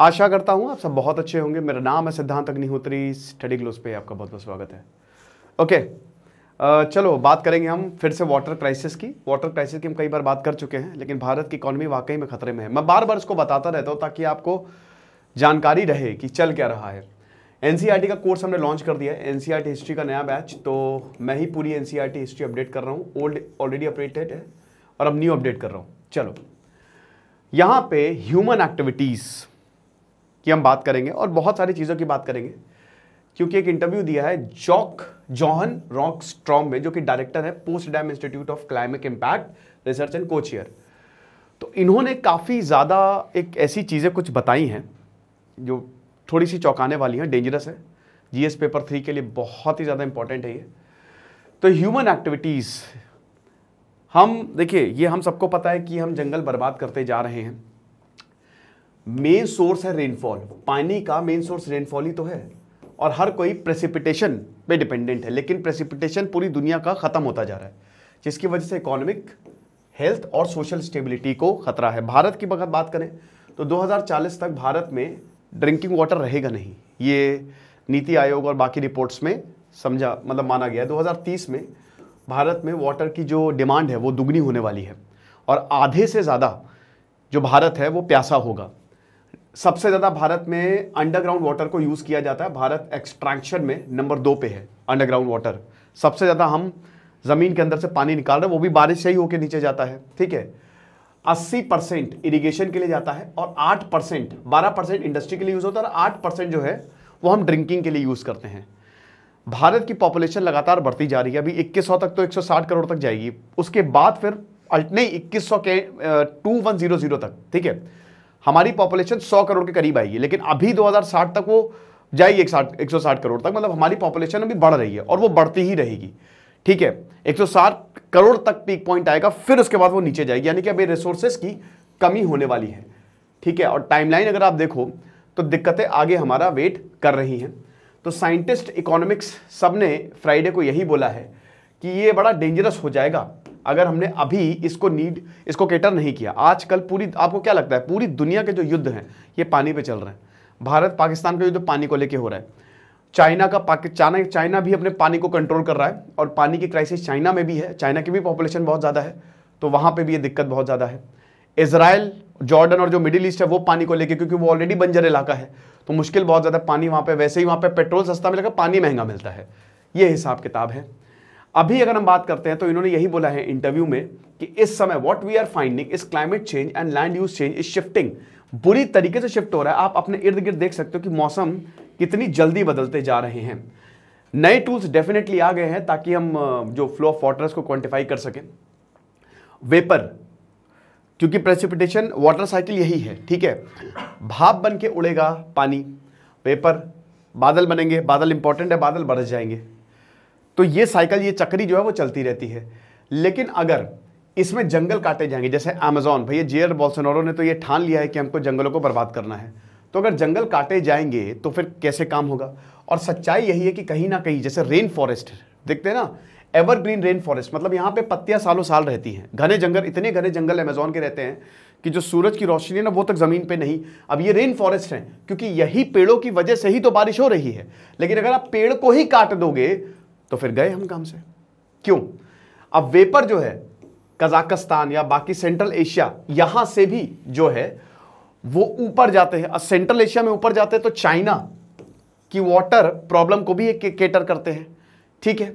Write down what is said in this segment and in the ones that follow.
आशा करता हूँ आप सब बहुत अच्छे होंगे मेरा नाम है सिद्धांत अग्निहोत्री स्टडी ग्लोस पे आपका बहुत बहुत स्वागत है ओके चलो बात करेंगे हम फिर से वाटर क्राइसिस की वाटर क्राइसिस की हम कई बार बात कर चुके हैं लेकिन भारत की इकोनॉमी वाकई में खतरे में है मैं बार बार इसको बताता रहता हूँ ताकि आपको जानकारी रहे कि चल क्या रहा है एन का कोर्स हमने लॉन्च कर दिया है एन हिस्ट्री का नया बैच तो मैं ही पूरी एन हिस्ट्री अपडेट कर रहा हूँ ओल्ड ऑलरेडी अपडेटेड है और अब न्यू अपडेट कर रहा हूँ चलो यहाँ पे ह्यूमन एक्टिविटीज़ की हम बात करेंगे और बहुत सारी चीज़ों की बात करेंगे क्योंकि एक इंटरव्यू दिया है जॉक जॉहन रॉक स्ट्रॉम में जो कि डायरेक्टर है Potsdam Institute of Climate Impact Research and co-chair तो इन्होंने काफ़ी ज़्यादा एक ऐसी चीज़ें कुछ बताई हैं जो थोड़ी सी चौंकाने वाली हैं डेंजरस है जीएस पेपर थ्री के लिए बहुत ही ज़्यादा इंपॉर्टेंट है ये तो ह्यूमन एक्टिविटीज़ हम देखिए ये हम सबको पता है कि हम जंगल बर्बाद करते जा रहे हैं मेन सोर्स है रेनफॉल पानी का मेन सोर्स रेनफॉल ही तो है और हर कोई प्रेसिपिटेशन पे डिपेंडेंट है लेकिन प्रेसिपिटेशन पूरी दुनिया का ख़त्म होता जा रहा है जिसकी वजह से इकोनॉमिक हेल्थ और सोशल स्टेबिलिटी को खतरा है भारत की अगर बात करें तो 2040 तक भारत में ड्रिंकिंग वाटर रहेगा नहीं ये नीति आयोग और बाकी रिपोर्ट्स में समझा मतलब माना गया 2030 में भारत में वाटर की जो डिमांड है वो दुगनी होने वाली है और आधे से ज़्यादा जो भारत है वो प्यासा होगा सबसे ज़्यादा भारत में अंडरग्राउंड वाटर को यूज़ किया जाता है भारत एक्सट्रैक्शन में नंबर दो पे है अंडरग्राउंड वाटर सबसे ज़्यादा हम ज़मीन के अंदर से पानी निकाल रहे हैं वो भी बारिश से ही होकर नीचे जाता है ठीक है 80 परसेंट इरीगेशन के लिए जाता है और 8 परसेंट बारह परसेंट इंडस्ट्री के लिए यूज़ होता है और आठ परसेंट जो है वो हम ड्रिंकिंग के लिए यूज़ करते हैं भारत की पॉपुलेशन लगातार बढ़ती जा रही है अभी 2100 तक तो 160 करोड़ तक जाएगी उसके बाद फिर नहीं 2100 के टू वन जीरो जीरो तक ठीक है हमारी पॉपुलेशन 100 करोड़ के करीब आएगी लेकिन अभी 2060 तक वो जाएगी एक सौ करोड़ तक मतलब हमारी पॉपुलेशन अभी बढ़ रही है और वो बढ़ती ही रहेगी ठीक है 160 करोड़ तक पीक पॉइंट आएगा फिर उसके बाद वो नीचे जाएगी यानी कि अभी रिसोर्सेज की कमी होने वाली है ठीक है और टाइमलाइन अगर आप देखो तो दिक्कतें आगे हमारा वेट कर रही हैं तो साइंटिस्ट इकोनॉमिक्स सब ने फ्राइडे को यही बोला है कि ये बड़ा डेंजरस हो जाएगा अगर हमने अभी इसको नीड इसको केटर नहीं किया आजकल पूरी आपको क्या लगता है पूरी दुनिया के जो युद्ध हैं ये पानी पे चल रहे हैं भारत पाकिस्तान का युद्ध पानी को लेके हो रहा है चाइना का पाकिस्तान चाइना भी अपने पानी को कंट्रोल कर रहा है और पानी की क्राइसिस चाइना में भी है चाइना की भी पॉपुलेशन बहुत ज़्यादा है तो वहाँ पर भी ये दिक्कत बहुत ज़्यादा है इसराइल जॉर्डन और जो मिडिल ईस्ट है वो पानी को लेके क्योंकि वो ऑलरेडी बंजर इलाका है तो मुश्किल बहुत ज़्यादा पानी वहाँ पर वैसे ही वहाँ पर पेट्रोल सस्ता मिलेगा पानी महंगा मिलता है ये हिसाब किताब है अभी अगर हम बात करते हैं तो इन्होंने यही बोला है इंटरव्यू में कि इस समय what we are finding is climate change and land use change is shifting बुरी तरीके से शिफ्ट हो रहा है आप अपने इर्द गिर्द देख सकते हो कि मौसम कितनी जल्दी बदलते जा रहे हैं नए टूल्स डेफिनेटली आ गए हैं ताकि हम जो फ्लो ऑफ वाटर्स को क्वान्टिफाई कर सकें वेपर क्योंकि प्रेसिपिटेशन वाटर साइकिल यही है ठीक है भाप बन के उड़ेगा पानी वेपर बादल बनेंगे बादल इंपॉर्टेंट है बादल बरस जाएंगे तो ये साइकिल ये चक्री जो है वो चलती रहती है लेकिन अगर इसमें जंगल काटे जाएंगे जैसे अमेजोन भैया जेयर आर ने तो ये ठान लिया है कि हमको जंगलों को बर्बाद करना है तो अगर जंगल काटे जाएंगे तो फिर कैसे काम होगा और सच्चाई यही है कि कहीं ना कहीं जैसे रेन फॉरेस्ट देखते हैं ना एवरग्रीन रेन फॉरेस्ट मतलब यहाँ पे पत्तियाँ सालों साल रहती हैं घने जंगल इतने घने जंगल अमेजोन के रहते हैं कि जो सूरज की रोशनी है ना वो तक ज़मीन पे नहीं अब ये रेन फॉरेस्ट हैं क्योंकि यही पेड़ों की वजह से ही तो बारिश हो रही है लेकिन अगर आप पेड़ को ही काट दोगे तो फिर गए हम काम से क्यों अब वेपर जो है कजाकिस्तान या बाकी सेंट्रल एशिया यहां से भी जो है वो ऊपर जाते हैं और सेंट्रल एशिया में ऊपर जाते हैं तो चाइना की वाटर प्रॉब्लम को भी एक केटर करते हैं ठीक है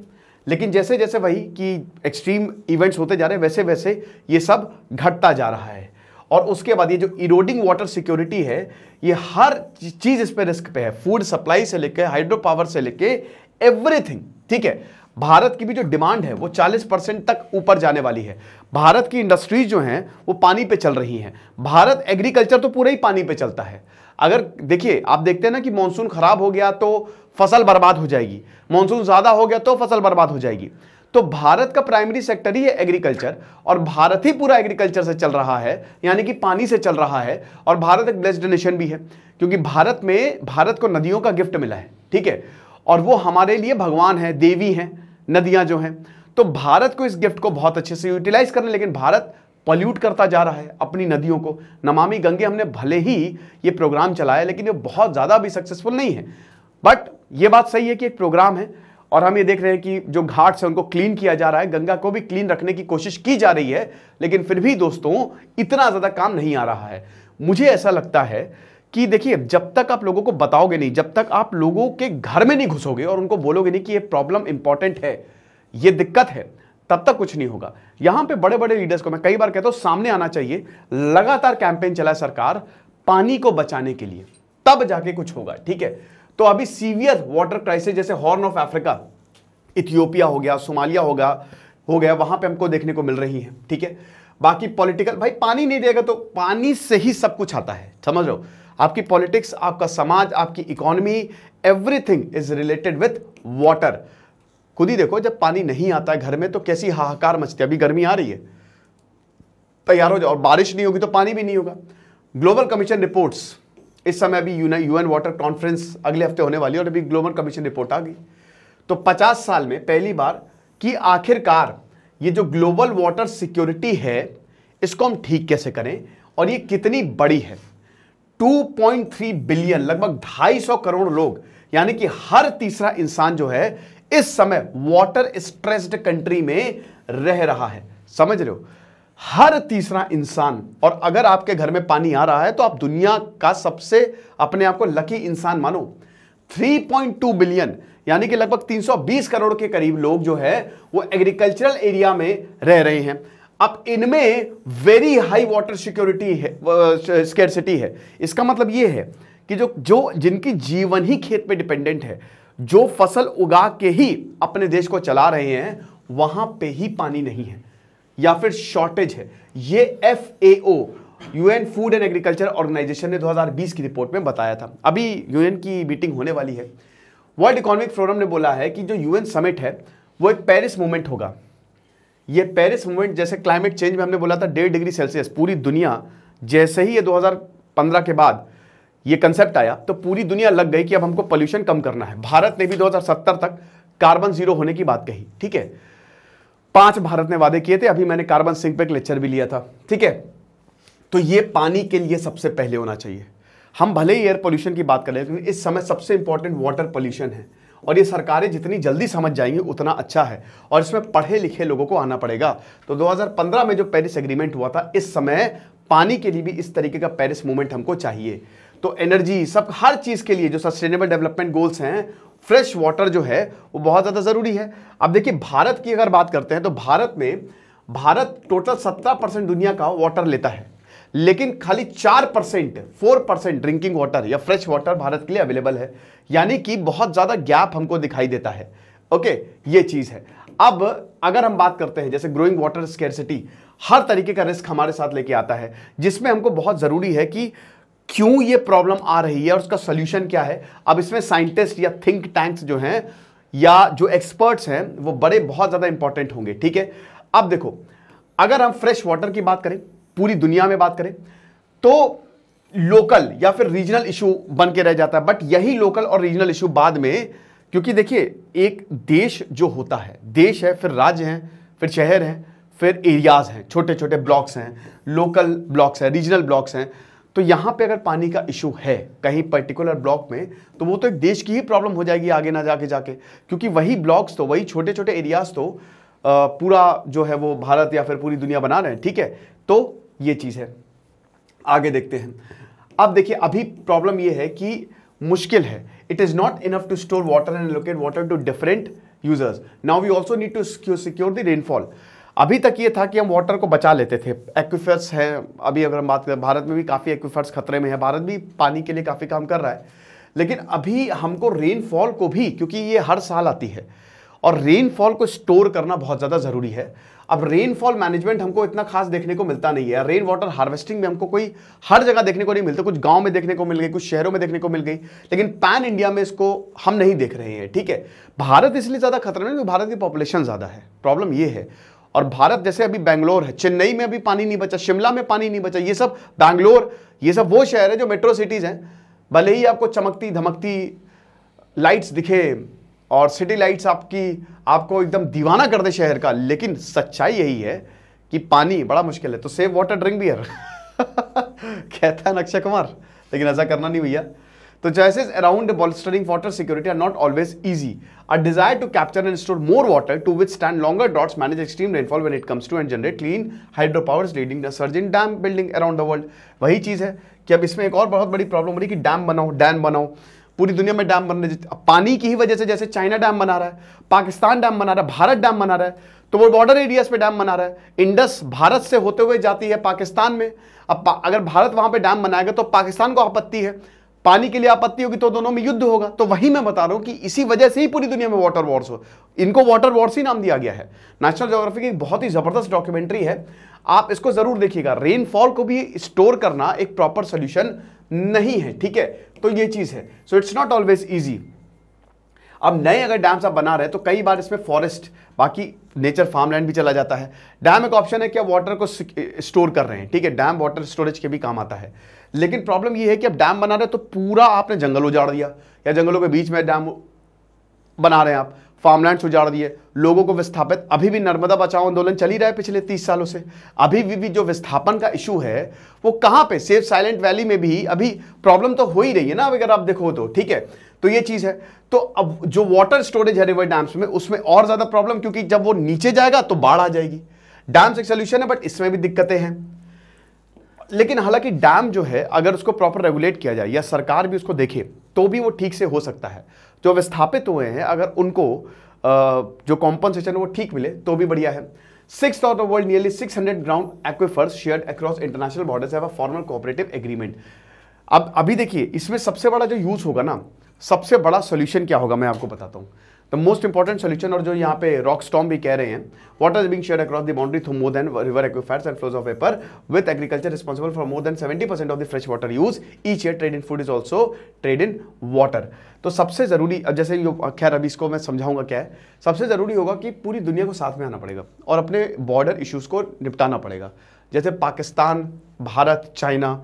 लेकिन जैसे जैसे वही कि एक्सट्रीम इवेंट्स होते जा रहे हैं वैसे वैसे ये सब घटता जा रहा है और उसके बाद ये जो इरोडिंग वाटर सिक्योरिटी है ये हर चीज़ इस पर रिस्क पे है फूड सप्लाई से लेकर हाइड्रो पावर से लेकर एवरीथिंग ठीक है भारत की भी जो डिमांड है वो 40 परसेंट तक ऊपर जाने वाली है भारत की इंडस्ट्रीज जो हैं वो पानी पे चल रही हैं भारत एग्रीकल्चर तो पूरा ही पानी पे चलता है अगर देखिए आप देखते हैं ना कि मानसून खराब हो गया तो फसल बर्बाद हो जाएगी मानसून ज़्यादा हो गया तो फसल बर्बाद हो जाएगी तो भारत का प्राइमरी सेक्टर ही है एग्रीकल्चर और भारत ही पूरा एग्रीकल्चर से चल रहा है यानी कि पानी से चल रहा है और भारत एक ब्लेस्ड नेशन भी है क्योंकि भारत में भारत को नदियों का गिफ्ट मिला है ठीक है और वो हमारे लिए भगवान है देवी हैं नदियां जो हैं तो भारत को इस गिफ्ट को बहुत अच्छे से यूटिलाइज करना लेकिन भारत पॉल्यूट करता जा रहा है अपनी नदियों को नमामि गंगे हमने भले ही ये प्रोग्राम चलाया लेकिन ये बहुत ज़्यादा भी सक्सेसफुल नहीं है बट ये बात सही है कि एक प्रोग्राम है और हम ये देख रहे हैं कि जो घाट्स हैं उनको क्लीन किया जा रहा है गंगा को भी क्लीन रखने की कोशिश की जा रही है लेकिन फिर भी दोस्तों इतना ज़्यादा काम नहीं आ रहा है मुझे ऐसा लगता है कि देखिए जब तक आप लोगों को बताओगे नहीं जब तक आप लोगों के घर में नहीं घुसोगे और उनको बोलोगे नहीं कि ये प्रॉब्लम इंपॉर्टेंट है ये दिक्कत है तब तक कुछ नहीं होगा यहां पे बड़े बड़े लीडर्स को मैं कई बार कहता हूं सामने आना चाहिए लगातार कैंपेन चला सरकार पानी को बचाने के लिए तब जाके कुछ होगा ठीक है तो अभी सीवियर वाटर क्राइसिस जैसे हॉर्न ऑफ अफ्रीका इथियोपिया हो गया सोमालिया होगा हो गया वहां पे हमको देखने को मिल रही है ठीक है बाकी पॉलिटिकल भाई पानी नहीं देगा तो पानी से ही सब कुछ आता है समझ रहे हो आपकी पॉलिटिक्स आपका समाज आपकी economy everything is related with water खुद ही देखो जब पानी नहीं आता है घर में तो कैसी हाहाकार मचती है अभी गर्मी आ रही है तैयार हो जाओ और बारिश नहीं होगी तो पानी भी नहीं होगा ग्लोबल कमीशन रिपोर्ट्स इस समय अभी यूएन वाटर कॉन्फ्रेंस अगले हफ्ते होने वाली है और अभी ग्लोबल कमीशन रिपोर्ट आ गई तो 50 साल में पहली बार कि आखिरकार ये जो ग्लोबल वाटर सिक्योरिटी है इसको हम ठीक कैसे करें और ये कितनी बड़ी है 2.3 बिलियन लगभग 250 करोड़ लोग यानी कि हर तीसरा इंसान जो है इस समय वाटर स्ट्रेस्ड कंट्री में रह रहा है समझ रहे हो हर तीसरा इंसान और अगर आपके घर में पानी आ रहा है तो आप दुनिया का सबसे अपने आप को लकी इंसान मानो 3.2 बिलियन यानी कि लगभग 320 करोड़ के करीब लोग जो है वो एग्रीकल्चरल एरिया में रह रहे हैं अब इनमें वेरी हाई वाटर सिक्योरिटी है स्केरसिटी है इसका मतलब यह है कि जो जो जिनकी जीवन ही खेत पे डिपेंडेंट है जो फसल उगा के ही अपने देश को चला रहे हैं वहां पे ही पानी नहीं है या फिर शॉर्टेज है ये F A O UN Food and Agriculture Organization ने 2020 की रिपोर्ट में बताया था अभी यूएन की मीटिंग होने वाली है वर्ल्ड इकोनॉमिक फोरम ने बोला है कि जो यूएन समिट है वो एक पेरिस मूवमेंट होगा ये पेरिस मूवमेंट जैसे क्लाइमेट चेंज में हमने बोला था डेढ़ डिग्री सेल्सियस पूरी दुनिया जैसे ही ये 2015 के बाद ये कंसेप्ट आया तो पूरी दुनिया लग गई कि अब हमको पोल्यूशन कम करना है भारत ने भी 2070 तक कार्बन जीरो होने की बात कही ठीक है पांच भारत ने वादे किए थे अभी मैंने कार्बन सिंक पर एक लेक्चर भी लिया था ठीक है तो ये पानी के लिए सबसे पहले होना चाहिए हम भले ही एयर पोल्यूशन की बात हैं लेकिन इस समय सबसे इंपॉर्टेंट वाटर पोल्यूशन है और ये सरकारें जितनी जल्दी समझ जाएंगी उतना अच्छा है और इसमें पढ़े लिखे लोगों को आना पड़ेगा तो 2015 में जो पेरिस एग्रीमेंट हुआ था इस समय पानी के लिए भी इस तरीके का पेरिस मूवमेंट हमको चाहिए तो एनर्जी सब हर चीज़ के लिए जो सस्टेनेबल डेवलपमेंट गोल्स हैं फ्रेश वाटर जो है वो बहुत ज़्यादा ज़रूरी है अब देखिए भारत की अगर बात करते हैं तो भारत में भारत टोटल सत्रह परसेंट दुनिया का वाटर लेता है लेकिन खाली चार percent four percent drinking water या फ्रेश वाटर भारत के लिए अवेलेबल है यानी कि बहुत ज़्यादा गैप हमको दिखाई देता है ओके ये चीज़ है अब अगर हम बात करते हैं जैसे ग्रोइंग वाटर स्केरसिटी हर तरीके का रिस्क हमारे साथ लेके आता है जिसमें हमको बहुत ज़रूरी है कि क्यों ये प्रॉब्लम आ रही है और उसका सोल्यूशन क्या है अब इसमें साइंटिस्ट या थिंक टैंक्स जो हैं या जो एक्सपर्ट्स हैं वो बड़े बहुत ज़्यादा इंपॉर्टेंट होंगे ठीक है अब देखो अगर हम फ्रेश वाटर की बात करें पूरी दुनिया में बात करें तो लोकल या फिर रीजनल इशू बन के रह जाता है बट यही लोकल और रीजनल इशू बाद में क्योंकि देखिए एक देश जो होता है देश है फिर राज्य हैं फिर शहर हैं फिर एरियाज़ हैं छोटे छोटे ब्लॉक्स हैं लोकल ब्लॉक्स हैं रीजनल ब्लॉक्स हैं तो यहाँ पे अगर पानी का इशू है कहीं पर्टिकुलर ब्लॉक में तो वो तो एक देश की ही प्रॉब्लम हो जाएगी आगे ना जाके जाके क्योंकि वही ब्लॉक्स तो वही छोटे छोटे एरियाज़ तो पूरा जो है वो भारत या फिर पूरी दुनिया बना रहे हैं ठीक है तो ये चीज़ है आगे देखते हैं अब देखिए अभी प्रॉब्लम ये है कि मुश्किल है it is not enough to store water and locate water to different users now we also need to secure the rainfall अभी तक ये था कि हम वाटर को बचा लेते थे एक्विफर्स हैं अभी अगर हम बात करें भारत में भी काफ़ी एक्विफर्स खतरे में है भारत भी पानी के लिए काफ़ी काम कर रहा है लेकिन अभी हमको रेनफॉल को भी क्योंकि ये हर साल आती है और रेनफॉल को स्टोर करना बहुत ज़्यादा ज़रूरी है अब रेनफॉल मैनेजमेंट हमको इतना खास देखने को मिलता नहीं है रेन वाटर हार्वेस्टिंग में हमको कोई हर जगह देखने को नहीं मिलता कुछ गांव में देखने को मिल गई कुछ शहरों में देखने को मिल गई लेकिन पैन इंडिया में इसको हम नहीं देख रहे हैं ठीक है भारत इसलिए ज़्यादा खतरे में क्योंकि भारत की पॉपुलेशन ज़्यादा है प्रॉब्लम ये है और भारत जैसे अभी बैंगलोर है चेन्नई में अभी पानी नहीं बचा शिमला में पानी नहीं बचा ये सब बैंगलोर ये सब वो शहर है जो मेट्रो सिटीज़ हैं भले ही आपको चमकती धमकती लाइट्स दिखे और सिटी लाइट्स आपकी आपको एकदम दीवाना कर दे शहर का लेकिन सच्चाई यही है कि पानी बड़ा मुश्किल है तो सेव वाटर ड्रिंक भी यार कहता है अक्षय कुमार लेकिन ऐसा करना नहीं भैया तो जैसे around bolstering water security are not always easy a desire to capture and store more water to withstand longer droughts manage extreme rainfall when it comes to and generate clean hydro power leading the surge in dam building around the world वही चीज़ है कि अब इसमें एक और बहुत बड़ी प्रॉब्लम हो बनी कि डैम बनाओ डैम बनाओ पूरी दुनिया में डैम बनने पानी की ही वजह से जैसे चाइना डैम बना रहा है पाकिस्तान डैम बना रहा है भारत डैम बना रहा है तो वो बॉर्डर एरियाज पे डैम बना रहा है इंडस भारत से होते हुए जाती है पाकिस्तान में अब अगर भारत वहां पे डैम बनाएगा तो पाकिस्तान को आपत्ति है पानी के लिए आपत्ति होगी तो दोनों में युद्ध होगा तो वही मैं बता रहा हूं कि इसी वजह से ही पूरी दुनिया में वाटर वॉर्स हो इनको वाटर वॉर्स ही नाम दिया गया है नेशनल जोग्राफी की बहुत ही ज़बरदस्त डॉक्यूमेंट्री है आप इसको ज़रूर देखिएगा रेनफॉल को भी स्टोर करना एक प्रॉपर सोल्यूशन नहीं है ठीक है तो ये चीज़ है so it's not always easy अब नए अगर डैम्स आप बना रहे तो कई बार इसमें फॉरेस्ट बाकी नेचर फार्मलैंड भी चला जाता है डैम एक ऑप्शन है कि आप वाटर को स्टोर कर रहे हैं ठीक है डैम वाटर स्टोरेज के भी काम आता है लेकिन प्रॉब्लम यह है कि अब डैम बना रहे तो पूरा आपने जंगल उजाड़ दिया या जंगलों के बीच में डैम बना रहे हैं आप फार्मलैंड उजाड़ दिए लोगों को विस्थापित अभी भी नर्मदा बचाओ आंदोलन चली रहा है पिछले तीस सालों से अभी भी, भी जो विस्थापन का इशू है वो कहां पे सेफ साइलेंट वैली में भी अभी प्रॉब्लम तो हो ही रही है ना अगर आप देखो तो ठीक है तो ये चीज़ है तो अब जो वाटर स्टोरेज है रिवर डैम्स में उसमें और ज़्यादा प्रॉब्लम क्योंकि जब वो नीचे जाएगा तो बाढ़ आ जाएगी डैम्स एक सोल्यूशन है बट इसमें भी दिक्कतें हैं लेकिन हालांकि डैम जो है अगर उसको प्रॉपर रेगुलेट किया जाए या सरकार भी उसको देखे तो भी वो ठीक से हो सकता है जो विस्थापित हुए हैं अगर उनको जो कॉम्पनसेशन वो ठीक मिले तो भी बढ़िया है six of the world nearly six hundred ground aquifers share across international borders है फॉर्मल कोऑपरेटिव एग्रीमेंट अब अभी देखिए इसमें सबसे बड़ा जो यूज होगा ना सबसे बड़ा सोल्यूशन क्या होगा मैं आपको बताता हूँ मोस्ट इंपॉर्टेंट सोल्यूशन और जो यहाँ पे रॉक स्टॉम भी कह रहे हैं water is being share across the boundary through more than river aquifers and flows of vapour with agriculture responsible for more than seventy percent of the fresh water use each year trade in food is also trade in water तो सबसे ज़रूरी जैसे खैर अभी इसको मैं समझाऊंगा क्या है सबसे ज़रूरी होगा कि पूरी दुनिया को साथ में आना पड़ेगा और अपने बॉर्डर इश्यूज़ को निपटाना पड़ेगा जैसे पाकिस्तान भारत चाइना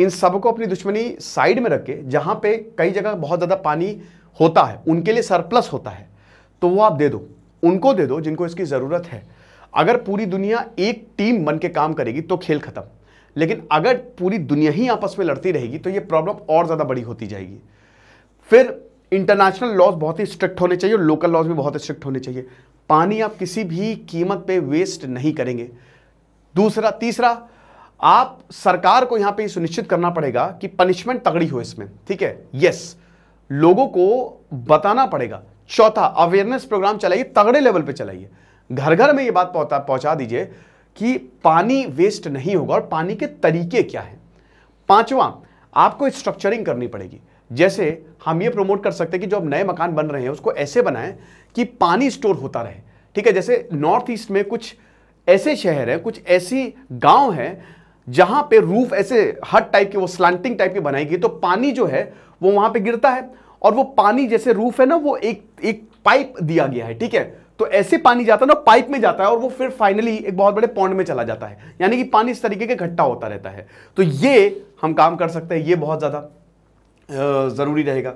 इन सबको अपनी दुश्मनी साइड में रख के जहाँ पे कई जगह बहुत ज़्यादा पानी होता है उनके लिए सरप्लस होता है तो वो आप दे दो उनको दे दो जिनको इसकी ज़रूरत है अगर पूरी दुनिया एक टीम बन के काम करेगी तो खेल खत्म लेकिन अगर पूरी दुनिया ही आपस में लड़ती रहेगी तो ये प्रॉब्लम और ज़्यादा बड़ी होती जाएगी फिर इंटरनेशनल लॉज बहुत ही स्ट्रिक्ट होने चाहिए और लोकल लॉज भी बहुत स्ट्रिक्ट होने चाहिए पानी आप किसी भी कीमत पे वेस्ट नहीं करेंगे दूसरा तीसरा आप सरकार को यहां पे सुनिश्चित करना पड़ेगा कि पनिशमेंट तगड़ी हो इसमें ठीक है यस लोगों को बताना पड़ेगा चौथा अवेयरनेस प्रोग्राम चलाइए तगड़े लेवल पे चलाइए घर घर में ये बात पहुंचा दीजिए कि पानी वेस्ट नहीं होगा और पानी के तरीके क्या हैं पांचवा आपको स्ट्रक्चरिंग करनी पड़ेगी जैसे हम ये प्रमोट कर सकते हैं कि जो अब नए मकान बन रहे हैं उसको ऐसे बनाएं कि पानी स्टोर होता रहे ठीक है जैसे नॉर्थ ईस्ट में कुछ ऐसे शहर हैं कुछ ऐसी गांव हैं जहां पे रूफ ऐसे हट टाइप के वो स्लांटिंग टाइप के बनाएगी तो पानी जो है वो वहां पे गिरता है और वो पानी जैसे रूफ है ना वो एक एक पाइप दिया गया है ठीक है तो ऐसे पानी जाता है ना पाइप में जाता है और वो फिर फाइनली एक बहुत बड़े पॉन्ड में चला जाता है यानी कि पानी इस तरीके के घट्टा होता रहता है तो ये हम काम कर सकते हैं ये बहुत ज़्यादा ज़रूरी रहेगा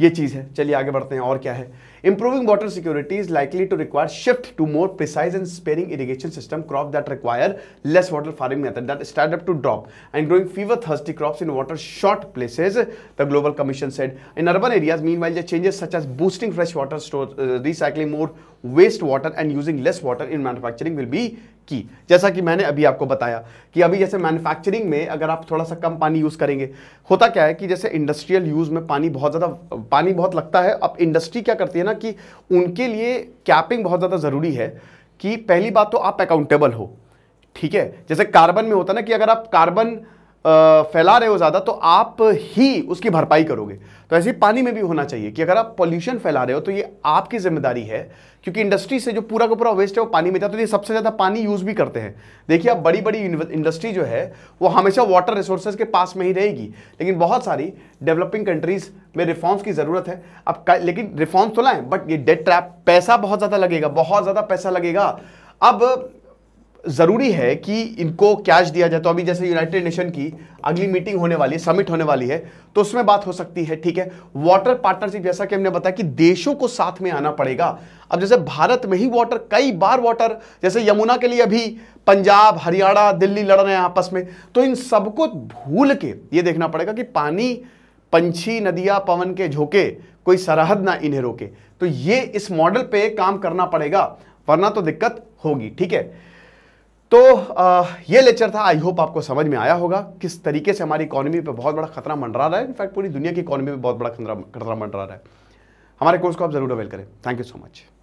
ये चीज़ है चलिए आगे बढ़ते हैं और क्या है Improving water security is likely to require shift to more precise and sparing irrigation system crops that require less water farming method that stand up to drop and growing fever thirsty crops in water short places, the Global Commission said. In urban areas, meanwhile, the changes such as boosting fresh water stores, uh, recycling more waste water and using less water in manufacturing will be की जैसा कि मैंने अभी आपको बताया कि अभी जैसे मैन्युफैक्चरिंग में अगर आप थोड़ा सा कम पानी यूज़ करेंगे होता क्या है कि जैसे इंडस्ट्रियल यूज़ में पानी बहुत ज़्यादा पानी बहुत लगता है अब इंडस्ट्री क्या करती है ना कि उनके लिए कैपिंग बहुत ज़्यादा ज़रूरी है कि पहली बात तो आप अकाउंटेबल हो ठीक है जैसे कार्बन में होता है ना कि अगर आप कार्बन फैला रहे हो ज़्यादा तो आप ही उसकी भरपाई करोगे तो ऐसे ही पानी में भी होना चाहिए कि अगर आप पॉल्यूशन फैला रहे हो तो ये आपकी जिम्मेदारी है क्योंकि इंडस्ट्री से जो पूरा का पूरा वेस्ट है वो पानी में जाता है तो ये सबसे ज़्यादा पानी यूज़ भी करते हैं देखिए आप बड़ी बड़ी इंडस्ट्री जो है वो हमेशा वाटर रिसोर्सेज के पास में ही रहेगी लेकिन बहुत सारी डेवलपिंग कंट्रीज़ में रिफॉर्म्स की ज़रूरत है अब लेकिन रिफॉर्म्स तो लाएँ बट ये डेट ट्रैप पैसा बहुत ज़्यादा लगेगा बहुत ज़्यादा पैसा लगेगा अब ज़रूरी है कि इनको कैश दिया जाए तो अभी जैसे यूनाइटेड नेशन की अगली मीटिंग होने वाली है समिट होने वाली है तो उसमें बात हो सकती है ठीक है वाटर पार्टनरशिप जैसा कि हमने बताया कि देशों को साथ में आना पड़ेगा अब जैसे भारत में ही वाटर कई बार वाटर जैसे यमुना के लिए अभी पंजाब हरियाणा दिल्ली लड़ रहे हैं आपस में तो इन सबको भूल के ये देखना पड़ेगा कि पानी पंछी नदियां पवन के झोंके कोई सरहद ना इन्हें रोके तो ये इस मॉडल पे काम करना पड़ेगा वरना तो दिक्कत होगी ठीक है तो आ, ये लेक्चर था आई होप आपको समझ में आया होगा किस तरीके से हमारी इकोनॉमी पे बहुत बड़ा खतरा मंडरा रहा है इनफैक्ट पूरी दुनिया की इकोनॉमी पे बहुत बड़ा खतरा खतरा मंडरा रहा है हमारे कोर्स को आप जरूर अवेल करें थैंक यू सो मच